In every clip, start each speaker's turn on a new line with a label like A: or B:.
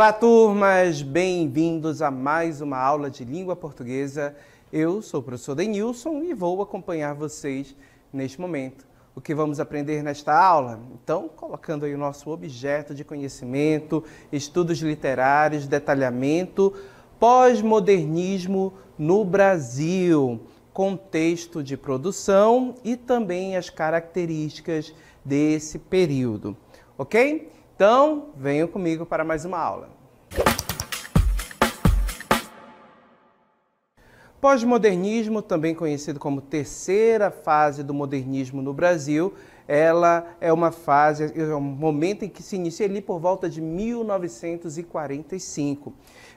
A: Olá, turmas! Bem-vindos a mais uma aula de língua portuguesa. Eu sou o professor Denilson e vou acompanhar vocês neste momento. O que vamos aprender nesta aula? Então, colocando aí o nosso objeto de conhecimento, estudos literários, detalhamento, pós-modernismo no Brasil, contexto de produção e também as características desse período, ok? Então, venham comigo para mais uma aula. Pós-modernismo, também conhecido como terceira fase do modernismo no Brasil, ela é uma fase, é um momento em que se inicia ali por volta de 1945.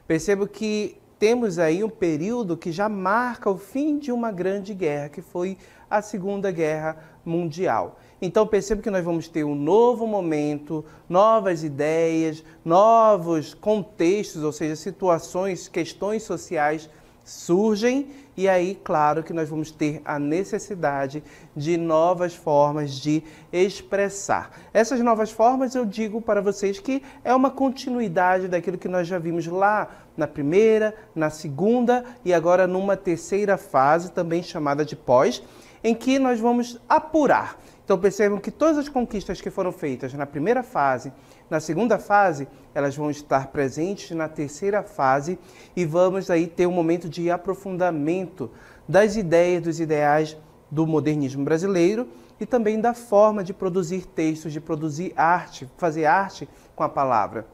A: Percebo que temos aí um período que já marca o fim de uma grande guerra, que foi a Segunda Guerra Mundial. Então perceba que nós vamos ter um novo momento, novas ideias, novos contextos, ou seja, situações, questões sociais surgem e aí, claro, que nós vamos ter a necessidade de novas formas de expressar. Essas novas formas eu digo para vocês que é uma continuidade daquilo que nós já vimos lá na primeira, na segunda e agora numa terceira fase, também chamada de pós, em que nós vamos apurar então percebam que todas as conquistas que foram feitas na primeira fase, na segunda fase, elas vão estar presentes na terceira fase e vamos aí ter um momento de aprofundamento das ideias, dos ideais do modernismo brasileiro e também da forma de produzir textos, de produzir arte, fazer arte com a palavra.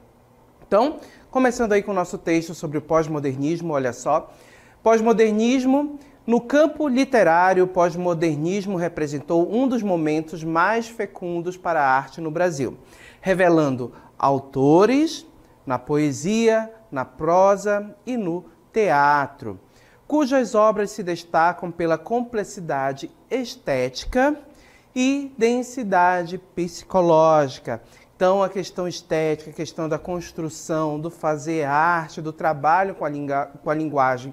A: Então, começando aí com o nosso texto sobre o pós-modernismo, olha só. Pós-modernismo no campo literário, o pós-modernismo representou um dos momentos mais fecundos para a arte no Brasil, revelando autores na poesia, na prosa e no teatro, cujas obras se destacam pela complexidade estética e densidade psicológica. Então, a questão estética, a questão da construção, do fazer arte, do trabalho com a, com a linguagem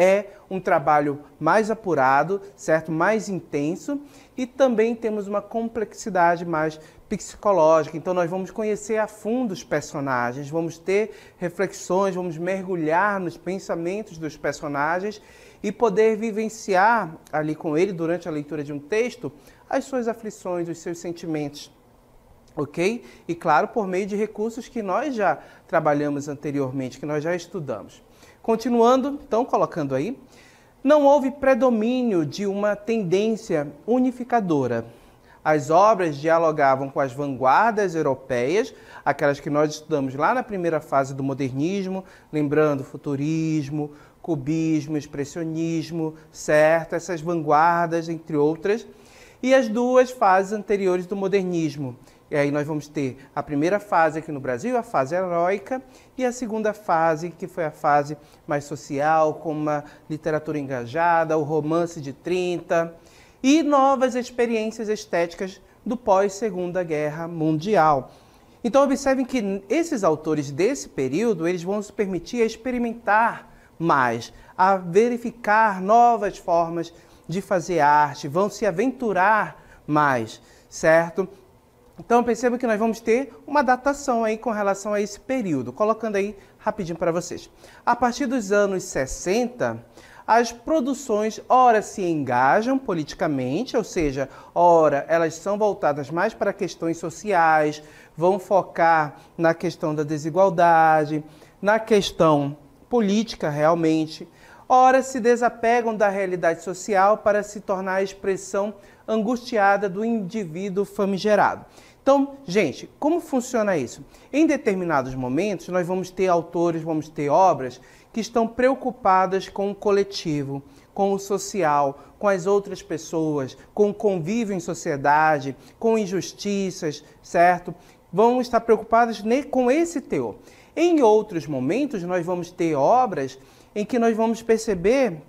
A: é um trabalho mais apurado, certo? Mais intenso e também temos uma complexidade mais psicológica. Então nós vamos conhecer a fundo os personagens, vamos ter reflexões, vamos mergulhar nos pensamentos dos personagens e poder vivenciar ali com ele durante a leitura de um texto as suas aflições, os seus sentimentos ok? E claro, por meio de recursos que nós já trabalhamos anteriormente, que nós já estudamos. Continuando, então, colocando aí, não houve predomínio de uma tendência unificadora. As obras dialogavam com as vanguardas europeias, aquelas que nós estudamos lá na primeira fase do modernismo, lembrando futurismo, cubismo, expressionismo, certo? Essas vanguardas, entre outras, e as duas fases anteriores do modernismo, e aí nós vamos ter a primeira fase aqui no Brasil, a fase heróica, e a segunda fase, que foi a fase mais social, com uma literatura engajada, o romance de 30, e novas experiências estéticas do pós-Segunda Guerra Mundial. Então observem que esses autores desse período, eles vão se permitir a experimentar mais, a verificar novas formas de fazer arte, vão se aventurar mais, certo? Então perceba que nós vamos ter uma datação aí com relação a esse período, colocando aí rapidinho para vocês. A partir dos anos 60, as produções ora se engajam politicamente, ou seja, ora elas são voltadas mais para questões sociais, vão focar na questão da desigualdade, na questão política realmente, ora se desapegam da realidade social para se tornar a expressão angustiada do indivíduo famigerado. Então, gente, como funciona isso? Em determinados momentos, nós vamos ter autores, vamos ter obras que estão preocupadas com o coletivo, com o social, com as outras pessoas, com o convívio em sociedade, com injustiças, certo? Vão estar preocupadas com esse teor. Em outros momentos, nós vamos ter obras em que nós vamos perceber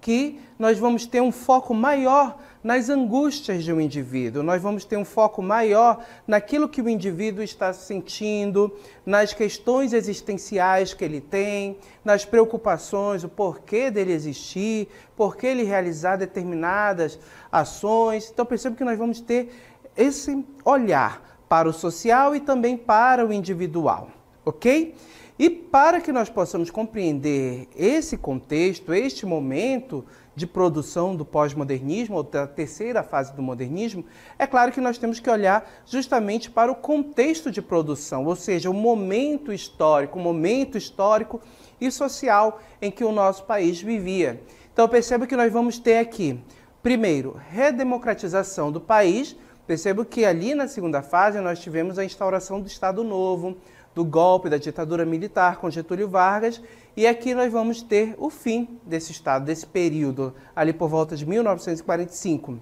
A: que nós vamos ter um foco maior nas angústias de um indivíduo. Nós vamos ter um foco maior naquilo que o indivíduo está sentindo, nas questões existenciais que ele tem, nas preocupações, o porquê dele existir, porquê ele realizar determinadas ações. Então perceba que nós vamos ter esse olhar para o social e também para o individual, ok? E para que nós possamos compreender esse contexto, este momento, de produção do pós-modernismo, ou da terceira fase do modernismo, é claro que nós temos que olhar justamente para o contexto de produção, ou seja, o momento histórico, o momento histórico e social em que o nosso país vivia. Então perceba que nós vamos ter aqui, primeiro, redemocratização do país. Percebo que ali na segunda fase nós tivemos a instauração do Estado Novo, do golpe da ditadura militar com Getúlio Vargas, e aqui nós vamos ter o fim desse estado, desse período, ali por volta de 1945,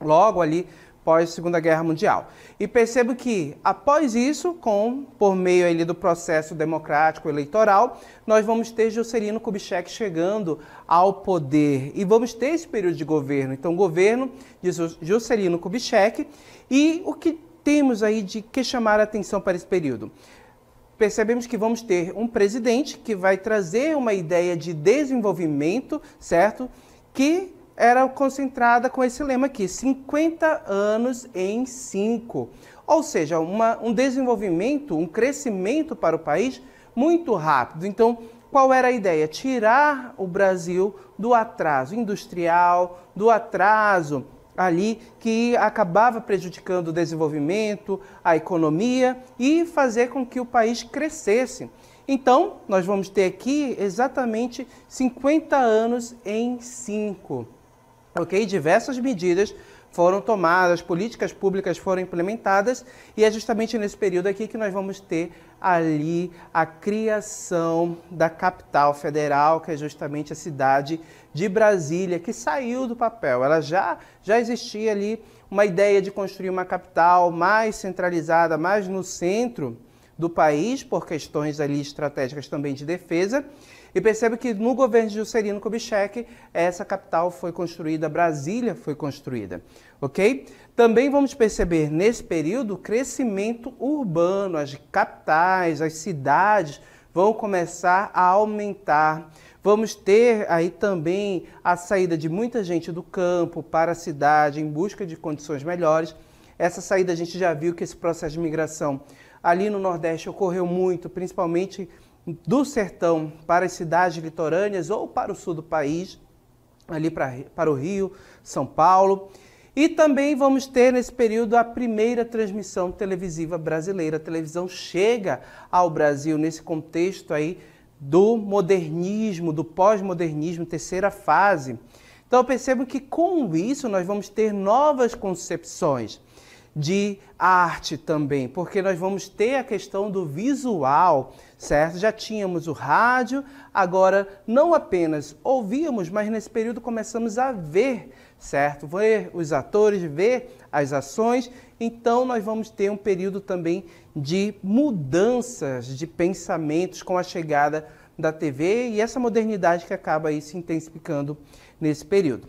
A: logo ali pós Segunda Guerra Mundial. E percebo que após isso, com por meio ali do processo democrático eleitoral, nós vamos ter Juscelino Kubitschek chegando ao poder e vamos ter esse período de governo. Então, governo de Juscelino Kubitschek e o que temos aí de que chamar a atenção para esse período? percebemos que vamos ter um presidente que vai trazer uma ideia de desenvolvimento, certo? Que era concentrada com esse lema aqui: 50 anos em 5. Ou seja, uma, um desenvolvimento, um crescimento para o país muito rápido. Então, qual era a ideia? Tirar o Brasil do atraso industrial, do atraso ali que acabava prejudicando o desenvolvimento, a economia e fazer com que o país crescesse. Então, nós vamos ter aqui exatamente 50 anos em 5. Ok? Diversas medidas foram tomadas, políticas públicas foram implementadas, e é justamente nesse período aqui que nós vamos ter ali a criação da capital federal, que é justamente a cidade de Brasília, que saiu do papel. Ela já, já existia ali uma ideia de construir uma capital mais centralizada, mais no centro do país, por questões ali estratégicas também de defesa, e percebe que no governo de Juscelino Kubitschek, essa capital foi construída, Brasília foi construída, ok? Também vamos perceber nesse período o crescimento urbano, as capitais, as cidades vão começar a aumentar. Vamos ter aí também a saída de muita gente do campo para a cidade em busca de condições melhores. Essa saída a gente já viu que esse processo de migração ali no Nordeste ocorreu muito, principalmente do sertão para as cidades litorâneas ou para o sul do país, ali para, para o Rio, São Paulo. E também vamos ter nesse período a primeira transmissão televisiva brasileira. A televisão chega ao Brasil nesse contexto aí do modernismo, do pós-modernismo, terceira fase. Então percebam que com isso nós vamos ter novas concepções de arte também, porque nós vamos ter a questão do visual, certo? Já tínhamos o rádio, agora não apenas ouvíamos, mas nesse período começamos a ver, certo? Ver os atores, ver as ações, então nós vamos ter um período também de mudanças de pensamentos com a chegada da TV e essa modernidade que acaba aí se intensificando nesse período,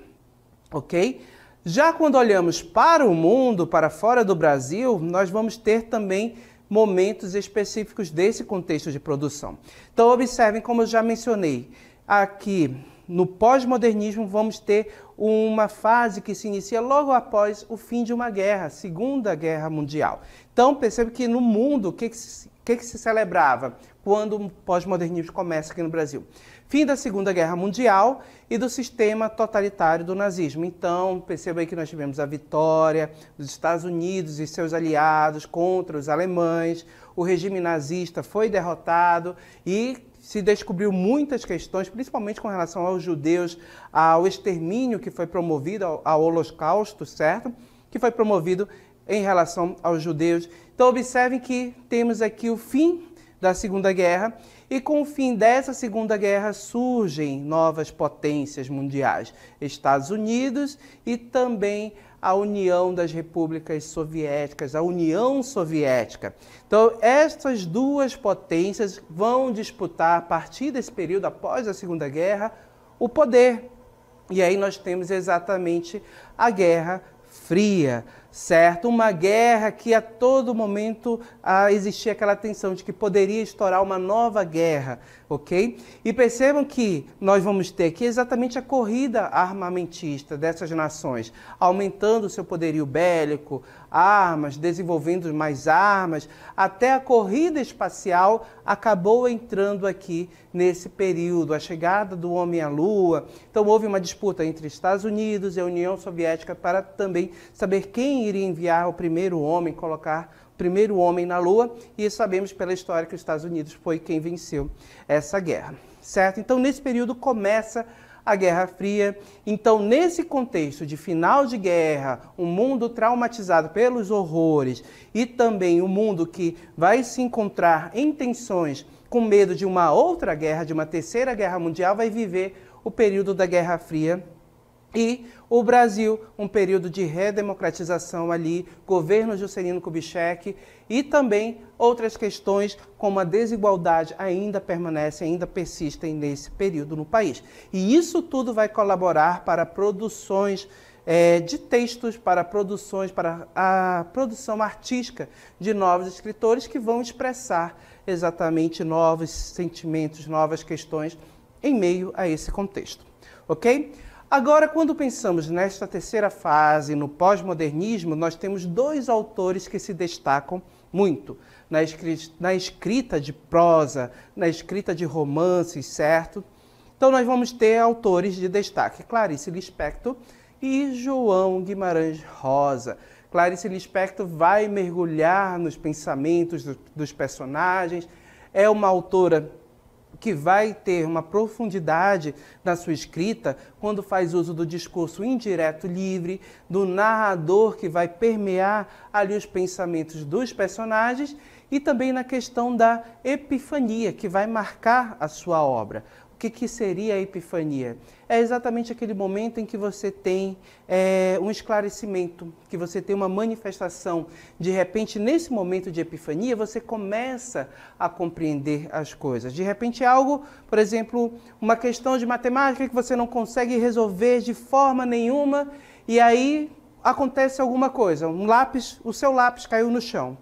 A: ok? Já quando olhamos para o mundo, para fora do Brasil, nós vamos ter também momentos específicos desse contexto de produção. Então, observem, como eu já mencionei, aqui no pós-modernismo vamos ter uma fase que se inicia logo após o fim de uma guerra, Segunda Guerra Mundial. Então, percebe que no mundo, o que, que, que, que se celebrava quando o pós-modernismo começa aqui no Brasil? fim da Segunda Guerra Mundial e do sistema totalitário do nazismo. Então, perceba aí que nós tivemos a vitória dos Estados Unidos e seus aliados contra os alemães, o regime nazista foi derrotado e se descobriu muitas questões, principalmente com relação aos judeus, ao extermínio que foi promovido, ao, ao Holocausto, certo? Que foi promovido em relação aos judeus. Então, observem que temos aqui o fim da Segunda Guerra, e com o fim dessa Segunda Guerra surgem novas potências mundiais, Estados Unidos e também a União das Repúblicas Soviéticas, a União Soviética. Então, estas duas potências vão disputar, a partir desse período, após a Segunda Guerra, o poder. E aí nós temos exatamente a Guerra Fria certo? Uma guerra que a todo momento ah, existia aquela tensão de que poderia estourar uma nova guerra, ok? E percebam que nós vamos ter aqui exatamente a corrida armamentista dessas nações, aumentando o seu poderio bélico, armas, desenvolvendo mais armas, até a corrida espacial acabou entrando aqui nesse período, a chegada do homem à Lua. Então houve uma disputa entre Estados Unidos e a União Soviética para também saber quem iria enviar o primeiro homem, colocar o primeiro homem na Lua, e sabemos pela história que os Estados Unidos foi quem venceu essa guerra certo? Então, nesse período começa a Guerra Fria. Então, nesse contexto de final de guerra, um mundo traumatizado pelos horrores e também um mundo que vai se encontrar em tensões com medo de uma outra guerra, de uma terceira guerra mundial, vai viver o período da Guerra Fria e o Brasil, um período de redemocratização ali, governo Juscelino Kubitschek e também outras questões como a desigualdade ainda permanecem, ainda persistem nesse período no país. E isso tudo vai colaborar para produções é, de textos, para produções, para a produção artística de novos escritores que vão expressar exatamente novos sentimentos, novas questões em meio a esse contexto. Ok? Agora, quando pensamos nesta terceira fase, no pós-modernismo, nós temos dois autores que se destacam muito na escrita, na escrita de prosa, na escrita de romances, certo? Então, nós vamos ter autores de destaque: Clarice Lispector e João Guimarães Rosa. Clarice Lispector vai mergulhar nos pensamentos dos personagens, é uma autora que vai ter uma profundidade na sua escrita quando faz uso do discurso indireto livre, do narrador que vai permear ali os pensamentos dos personagens e também na questão da epifania que vai marcar a sua obra. O que, que seria a epifania? É exatamente aquele momento em que você tem é, um esclarecimento, que você tem uma manifestação. De repente, nesse momento de epifania, você começa a compreender as coisas. De repente, é algo, por exemplo, uma questão de matemática que você não consegue resolver de forma nenhuma, e aí acontece alguma coisa. Um lápis, o seu lápis caiu no chão.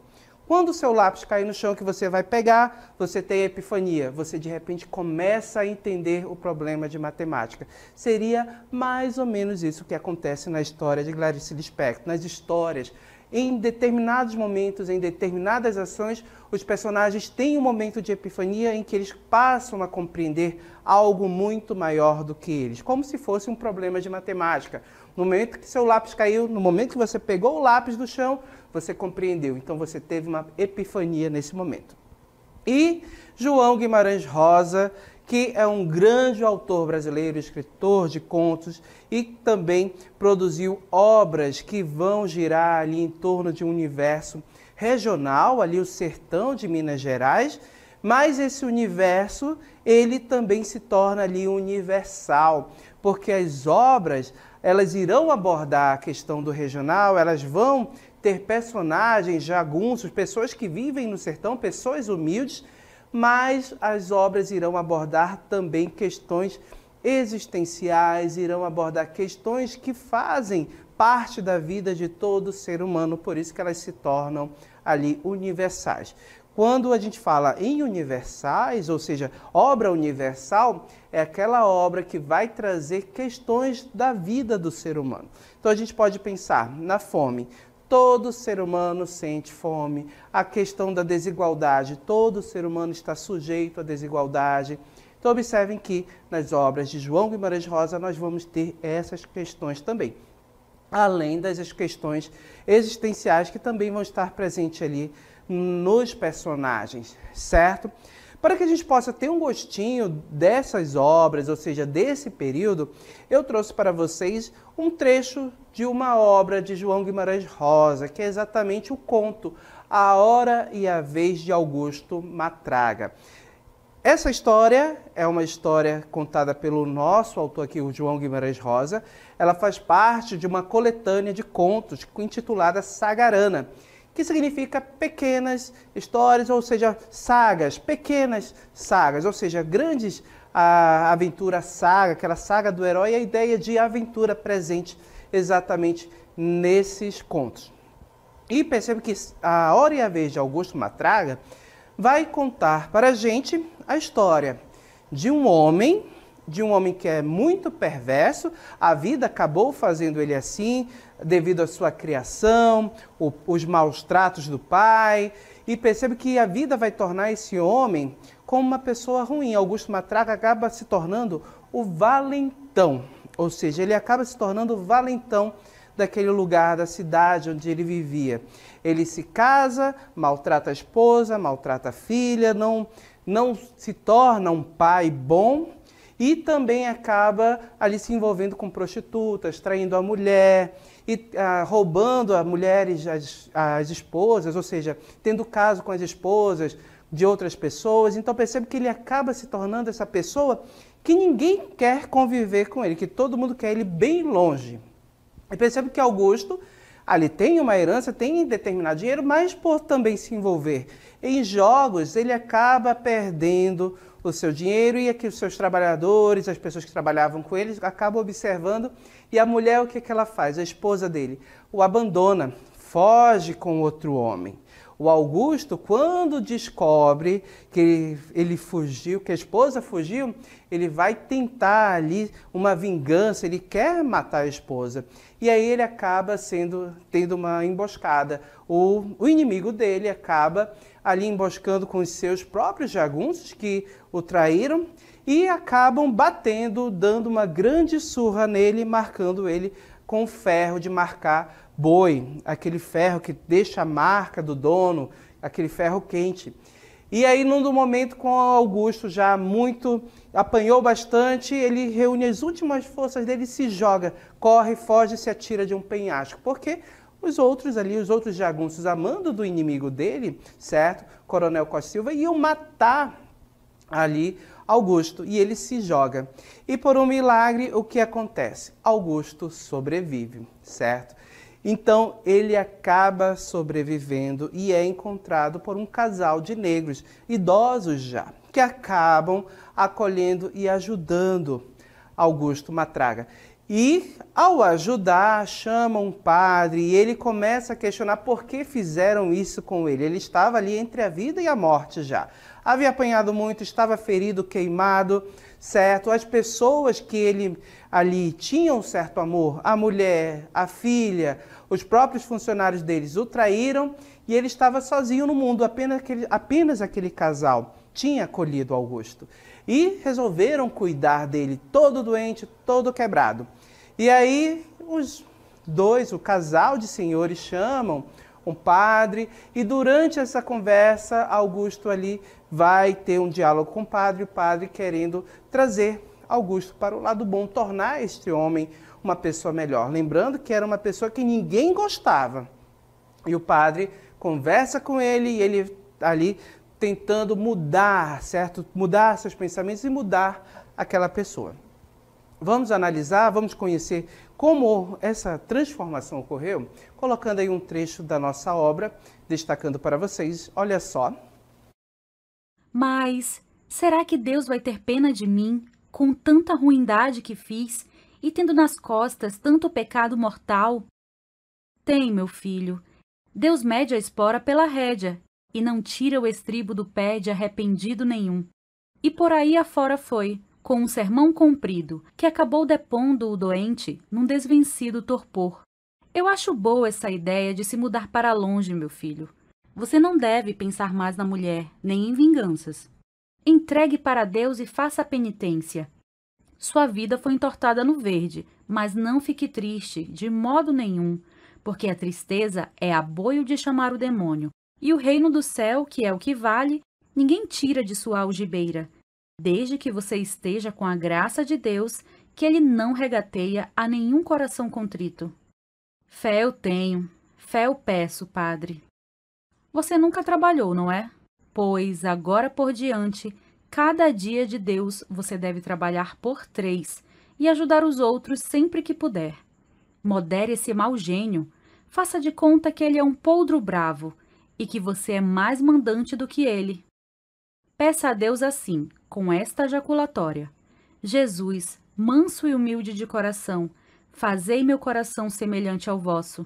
A: Quando o seu lápis cair no chão que você vai pegar, você tem epifania, você de repente começa a entender o problema de matemática. Seria mais ou menos isso que acontece na história de Clarice Lispector, nas histórias. Em determinados momentos, em determinadas ações, os personagens têm um momento de epifania em que eles passam a compreender algo muito maior do que eles, como se fosse um problema de matemática. No momento que seu lápis caiu, no momento que você pegou o lápis do chão, você compreendeu. Então você teve uma epifania nesse momento. E João Guimarães Rosa, que é um grande autor brasileiro, escritor de contos e também produziu obras que vão girar ali em torno de um universo regional, ali o sertão de Minas Gerais, mas esse universo, ele também se torna ali universal, porque as obras, elas irão abordar a questão do regional, elas vão ter personagens, jagunços, pessoas que vivem no sertão, pessoas humildes, mas as obras irão abordar também questões existenciais, irão abordar questões que fazem parte da vida de todo ser humano, por isso que elas se tornam ali universais. Quando a gente fala em universais, ou seja, obra universal, é aquela obra que vai trazer questões da vida do ser humano. Então a gente pode pensar na fome. Todo ser humano sente fome. A questão da desigualdade, todo ser humano está sujeito à desigualdade. Então, observem que nas obras de João Guimarães Rosa nós vamos ter essas questões também. Além das questões existenciais que também vão estar presentes ali nos personagens, certo? Para que a gente possa ter um gostinho dessas obras, ou seja, desse período, eu trouxe para vocês um trecho de uma obra de João Guimarães Rosa, que é exatamente o conto A Hora e a Vez de Augusto Matraga. Essa história é uma história contada pelo nosso autor aqui, o João Guimarães Rosa. Ela faz parte de uma coletânea de contos intitulada Sagarana que significa pequenas histórias, ou seja, sagas, pequenas sagas, ou seja, grandes a ah, aventura saga, aquela saga do herói, a ideia de aventura presente exatamente nesses contos. E percebe que a hora e a vez de Augusto Matraga vai contar para a gente a história de um homem de um homem que é muito perverso, a vida acabou fazendo ele assim, devido à sua criação, o, os maus tratos do pai, e percebe que a vida vai tornar esse homem como uma pessoa ruim. Augusto Matraca acaba se tornando o valentão, ou seja, ele acaba se tornando o valentão daquele lugar, da cidade onde ele vivia. Ele se casa, maltrata a esposa, maltrata a filha, não, não se torna um pai bom e também acaba ali se envolvendo com prostitutas, traindo a mulher, e ah, roubando a mulheres, as, as esposas, ou seja, tendo caso com as esposas de outras pessoas. Então percebe que ele acaba se tornando essa pessoa que ninguém quer conviver com ele, que todo mundo quer ele bem longe. E percebe que Augusto ali tem uma herança, tem determinado dinheiro, mas por também se envolver em jogos, ele acaba perdendo o seu dinheiro e aqui é os seus trabalhadores, as pessoas que trabalhavam com ele, acabam observando. E a mulher, o que, é que ela faz? A esposa dele o abandona, foge com outro homem. O Augusto, quando descobre que ele fugiu, que a esposa fugiu, ele vai tentar ali uma vingança, ele quer matar a esposa. E aí ele acaba sendo tendo uma emboscada. O, o inimigo dele acaba ali emboscando com os seus próprios jagunços que o traíram e acabam batendo, dando uma grande surra nele, marcando ele com ferro de marcar boi, aquele ferro que deixa a marca do dono, aquele ferro quente. E aí, num momento, com Augusto já muito apanhou bastante, ele reúne as últimas forças dele se joga, corre, foge se atira de um penhasco. Porque os outros ali, os outros jagunços, amando do inimigo dele, certo? Coronel Costa Silva, iam matar ali Augusto e ele se joga. E por um milagre, o que acontece? Augusto sobrevive, certo? Então ele acaba sobrevivendo e é encontrado por um casal de negros, idosos já, que acabam acolhendo e ajudando Augusto Matraga. E ao ajudar, chama um padre e ele começa a questionar por que fizeram isso com ele. Ele estava ali entre a vida e a morte já. Havia apanhado muito, estava ferido, queimado, certo? As pessoas que ele ali tinham um certo amor, a mulher, a filha, os próprios funcionários deles o traíram e ele estava sozinho no mundo, apenas aquele, apenas aquele casal tinha acolhido Augusto e resolveram cuidar dele todo doente, todo quebrado. E aí os dois, o casal de senhores chamam um padre e durante essa conversa Augusto ali vai ter um diálogo com o padre, o padre querendo trazer Augusto para o lado bom, tornar este homem uma pessoa melhor, lembrando que era uma pessoa que ninguém gostava. E o padre conversa com ele e ele ali tentando mudar, certo? Mudar seus pensamentos e mudar aquela pessoa. Vamos analisar, vamos conhecer como essa transformação ocorreu, colocando aí um trecho da nossa obra, destacando para vocês. Olha só.
B: Mas será que Deus vai ter pena de mim, com tanta ruindade que fiz e tendo nas costas tanto pecado mortal? Tem, meu filho. Deus mede a espora pela rédea e não tira o estribo do pé de arrependido nenhum. E por aí afora foi, com um sermão comprido, que acabou depondo o doente num desvencido torpor. Eu acho boa essa ideia de se mudar para longe, meu filho. Você não deve pensar mais na mulher, nem em vinganças. Entregue para Deus e faça a penitência. Sua vida foi entortada no verde, mas não fique triste, de modo nenhum, porque a tristeza é aboio de chamar o demônio, e o reino do céu, que é o que vale, ninguém tira de sua algibeira, desde que você esteja com a graça de Deus, que ele não regateia a nenhum coração contrito. Fé eu tenho, fé eu peço, Padre. Você nunca trabalhou, não é? Pois, agora por diante, cada dia de Deus você deve trabalhar por três e ajudar os outros sempre que puder. Modere esse mau gênio. Faça de conta que ele é um poldro bravo e que você é mais mandante do que ele. Peça a Deus assim, com esta jaculatória: Jesus, manso e humilde de coração, fazei meu coração semelhante ao vosso.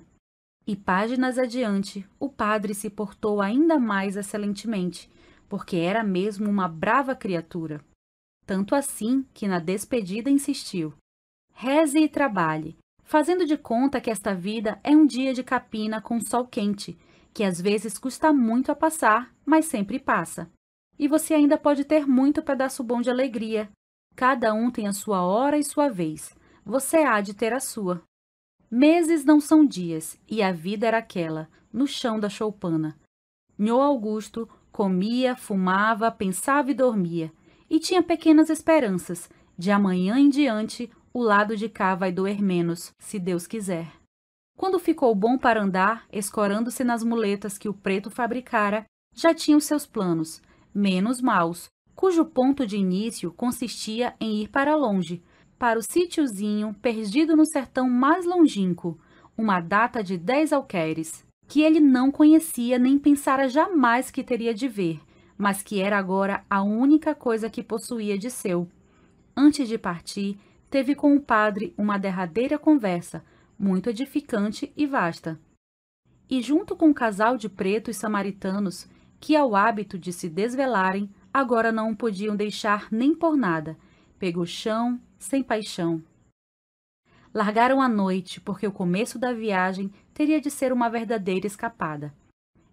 B: E páginas adiante, o padre se portou ainda mais excelentemente, porque era mesmo uma brava criatura. Tanto assim que na despedida insistiu: Reze e trabalhe, fazendo de conta que esta vida é um dia de capina com sol quente, que às vezes custa muito a passar, mas sempre passa. E você ainda pode ter muito pedaço bom de alegria. Cada um tem a sua hora e sua vez. Você há de ter a sua. Meses não são dias, e a vida era aquela, no chão da choupana. Nhô Augusto comia, fumava, pensava e dormia, e tinha pequenas esperanças. De amanhã em diante, o lado de cá vai doer menos, se Deus quiser. Quando ficou bom para andar, escorando-se nas muletas que o preto fabricara, já tinha os seus planos, menos maus, cujo ponto de início consistia em ir para longe, para o sítiozinho perdido no sertão mais longínquo, uma data de dez alqueires, que ele não conhecia nem pensara jamais que teria de ver, mas que era agora a única coisa que possuía de seu. Antes de partir, teve com o padre uma derradeira conversa, muito edificante e vasta. E junto com o um casal de pretos samaritanos, que ao hábito de se desvelarem, agora não podiam deixar nem por nada, pegou chão, sem paixão. Largaram a noite, porque o começo da viagem teria de ser uma verdadeira escapada.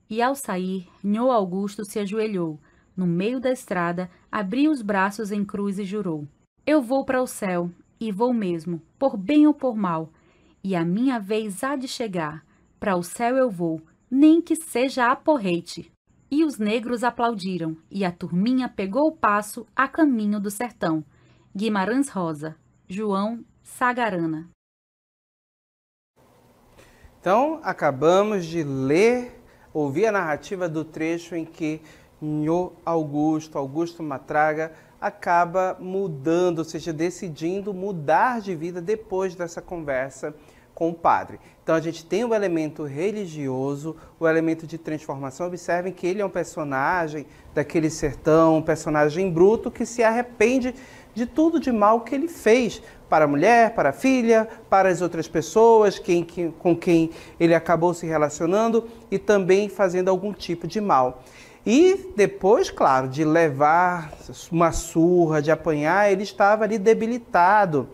B: E ao sair, Nhô Augusto se ajoelhou, no meio da estrada, abriu os braços em cruz e jurou: Eu vou para o céu, e vou mesmo, por bem ou por mal, e a minha vez há de chegar. Para o céu eu vou, nem que seja a porrete. E os negros aplaudiram, e a turminha pegou o passo a caminho do sertão. Guimarães Rosa, João Sagarana.
A: Então, acabamos de ler, ouvir a narrativa do trecho em que Nho Augusto, Augusto Matraga, acaba mudando, ou seja, decidindo mudar de vida depois dessa conversa com o padre. Então a gente tem o elemento religioso, o elemento de transformação. Observem que ele é um personagem daquele sertão, um personagem bruto que se arrepende de tudo de mal que ele fez para a mulher, para a filha, para as outras pessoas quem, com quem ele acabou se relacionando e também fazendo algum tipo de mal. E depois, claro, de levar uma surra, de apanhar, ele estava ali debilitado.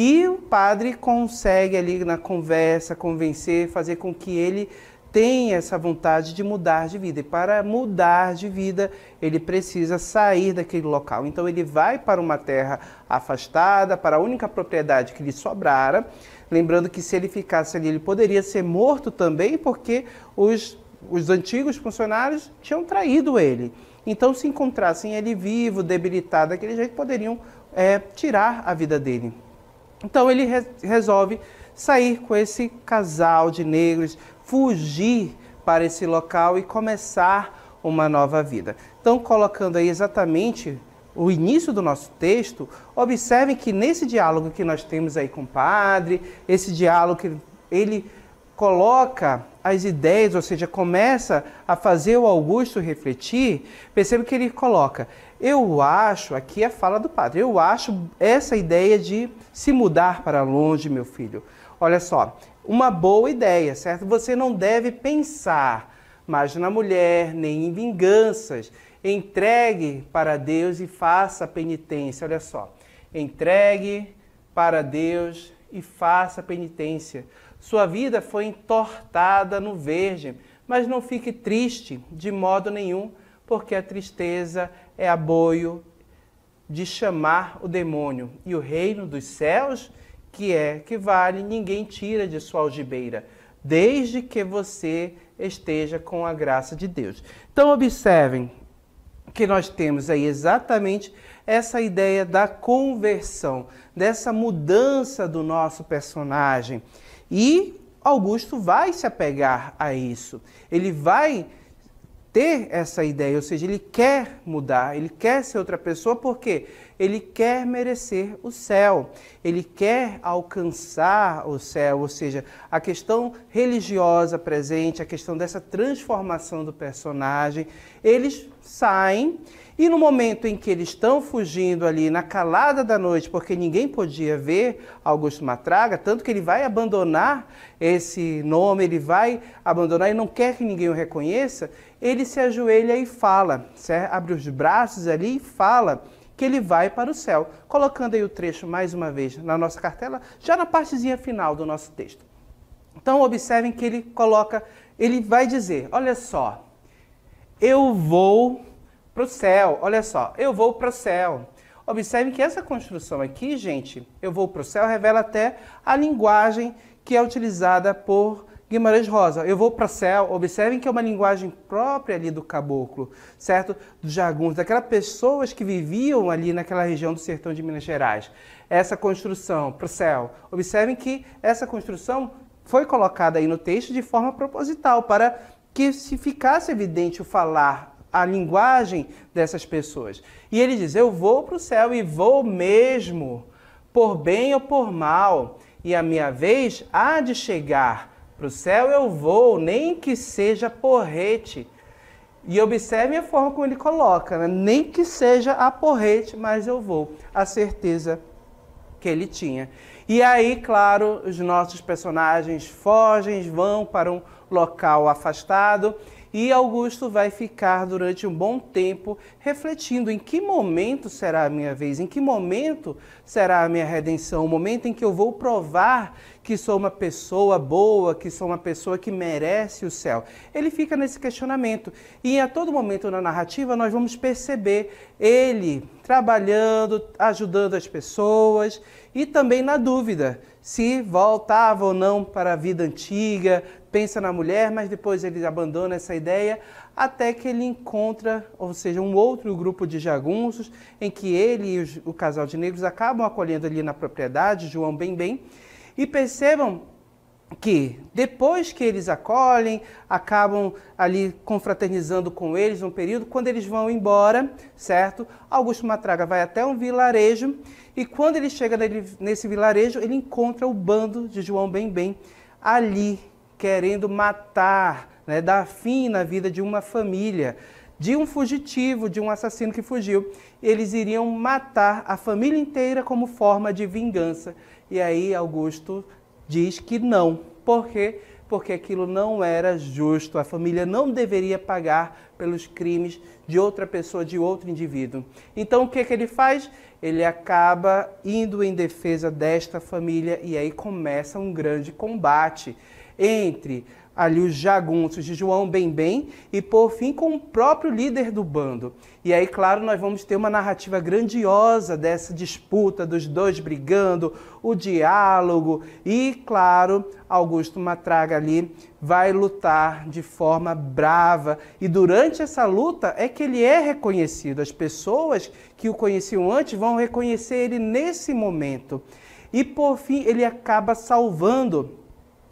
A: E o padre consegue ali na conversa convencer, fazer com que ele tenha essa vontade de mudar de vida. E para mudar de vida, ele precisa sair daquele local. Então ele vai para uma terra afastada, para a única propriedade que lhe sobrara. Lembrando que se ele ficasse ali, ele poderia ser morto também, porque os, os antigos funcionários tinham traído ele. Então, se encontrassem ele vivo, debilitado daquele jeito, poderiam é, tirar a vida dele. Então ele re resolve sair com esse casal de negros, fugir para esse local e começar uma nova vida. Então, colocando aí exatamente o início do nosso texto, observem que nesse diálogo que nós temos aí com o padre, esse diálogo que ele coloca as ideias, ou seja, começa a fazer o Augusto refletir, percebe que ele coloca: eu acho, aqui é a fala do padre, eu acho essa ideia de se mudar para longe, meu filho. Olha só, uma boa ideia, certo? Você não deve pensar mais na mulher, nem em vinganças. Entregue para Deus e faça penitência. Olha só, entregue para Deus e faça penitência. Sua vida foi entortada no verde, mas não fique triste de modo nenhum porque a tristeza é aboio de chamar o demônio, e o reino dos céus, que é que vale, ninguém tira de sua algibeira, desde que você esteja com a graça de Deus. Então, observem que nós temos aí exatamente essa ideia da conversão, dessa mudança do nosso personagem. E Augusto vai se apegar a isso. Ele vai ter essa ideia, ou seja, ele quer mudar, ele quer ser outra pessoa porque ele quer merecer o céu, ele quer alcançar o céu, ou seja, a questão religiosa presente, a questão dessa transformação do personagem, eles saem e no momento em que eles estão fugindo ali na calada da noite, porque ninguém podia ver Augusto Matraga, tanto que ele vai abandonar esse nome, ele vai abandonar e não quer que ninguém o reconheça, ele se ajoelha e fala, certo? abre os braços ali e fala que ele vai para o céu. Colocando aí o trecho mais uma vez na nossa cartela, já na partezinha final do nosso texto. Então observem que ele coloca, ele vai dizer, olha só, eu vou para o céu. Olha só, eu vou para o céu. Observe que essa construção aqui, gente, eu vou para o céu, revela até a linguagem que é utilizada por Guimarães Rosa. Eu vou para o céu, observem que é uma linguagem própria ali do caboclo, certo? Dos jaguns, daquelas pessoas que viviam ali naquela região do sertão de Minas Gerais. Essa construção para o céu. Observem que essa construção foi colocada aí no texto de forma proposital, para que se ficasse evidente o falar a linguagem dessas pessoas. E ele diz: Eu vou para o céu e vou mesmo, por bem ou por mal, e a minha vez há de chegar. Para o céu eu vou, nem que seja porrete. E observe a forma como ele coloca, né? nem que seja a porrete, mas eu vou. A certeza que ele tinha. E aí, claro, os nossos personagens fogem, vão para um local afastado e Augusto vai ficar durante um bom tempo refletindo em que momento será a minha vez, em que momento será a minha redenção, o momento em que eu vou provar que sou uma pessoa boa, que sou uma pessoa que merece o céu. Ele fica nesse questionamento e a todo momento na narrativa nós vamos perceber ele trabalhando, ajudando as pessoas e também na dúvida se voltava ou não para a vida antiga, pensa na mulher, mas depois ele abandona essa ideia, até que ele encontra, ou seja, um outro grupo de jagunços, em que ele e o casal de negros acabam acolhendo ali na propriedade, João Bem Bem, e percebam que depois que eles acolhem, acabam ali confraternizando com eles um período, quando eles vão embora, certo? Augusto Matraga vai até um vilarejo e quando ele chega nesse vilarejo, ele encontra o bando de João Bem Bem ali querendo matar, né, dar fim na vida de uma família, de um fugitivo, de um assassino que fugiu. Eles iriam matar a família inteira como forma de vingança. E aí Augusto diz que não. Por quê? Porque aquilo não era justo. A família não deveria pagar pelos crimes de outra pessoa, de outro indivíduo. Então o que, é que ele faz? Ele acaba indo em defesa desta família e aí começa um grande combate entre ali os jagunços de João Bem Bem e por fim com o próprio líder do bando. E aí, claro, nós vamos ter uma narrativa grandiosa dessa disputa dos dois brigando, o diálogo e, claro, Augusto Matraga ali vai lutar de forma brava e durante essa luta é que ele é reconhecido. As pessoas que o conheciam antes vão reconhecer ele nesse momento. E por fim, ele acaba salvando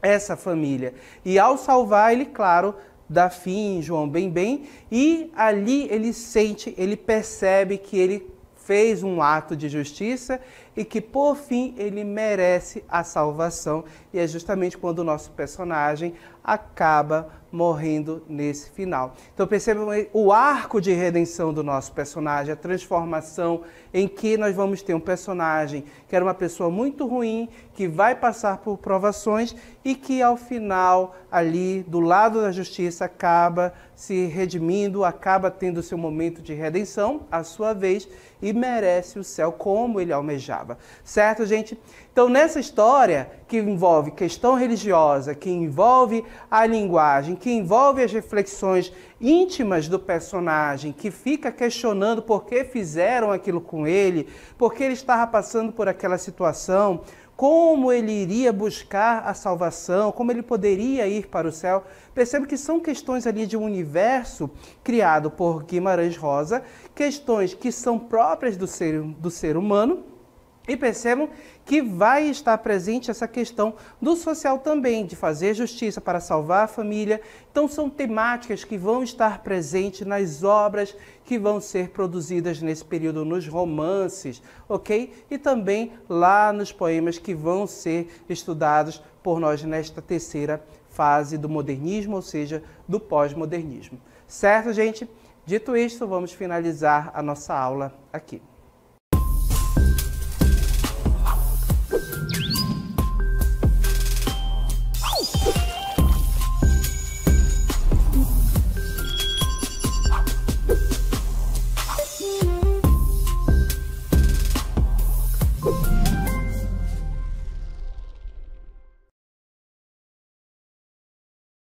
A: essa família. E ao salvar, ele, claro, dá fim, João bem bem, e ali ele sente, ele percebe que ele fez um ato de justiça e que por fim ele merece a salvação, e é justamente quando o nosso personagem acaba morrendo nesse final. Então percebam o arco de redenção do nosso personagem, a transformação em que nós vamos ter um personagem que era uma pessoa muito ruim, que vai passar por provações e que ao final ali do lado da justiça acaba se redimindo, acaba tendo seu momento de redenção, a sua vez e merece o céu como ele almejava estava. Certo, gente? Então, nessa história que envolve questão religiosa, que envolve a linguagem, que envolve as reflexões íntimas do personagem, que fica questionando por que fizeram aquilo com ele, por que ele estava passando por aquela situação, como ele iria buscar a salvação, como ele poderia ir para o céu. Percebe que são questões ali de um universo criado por Guimarães Rosa, questões que são próprias do ser, do ser humano e percebam que vai estar presente essa questão do social também, de fazer justiça para salvar a família. Então, são temáticas que vão estar presentes nas obras que vão ser produzidas nesse período, nos romances, ok? E também lá nos poemas que vão ser estudados por nós nesta terceira fase do modernismo, ou seja, do pós-modernismo. Certo, gente? Dito isto, vamos finalizar a nossa aula aqui.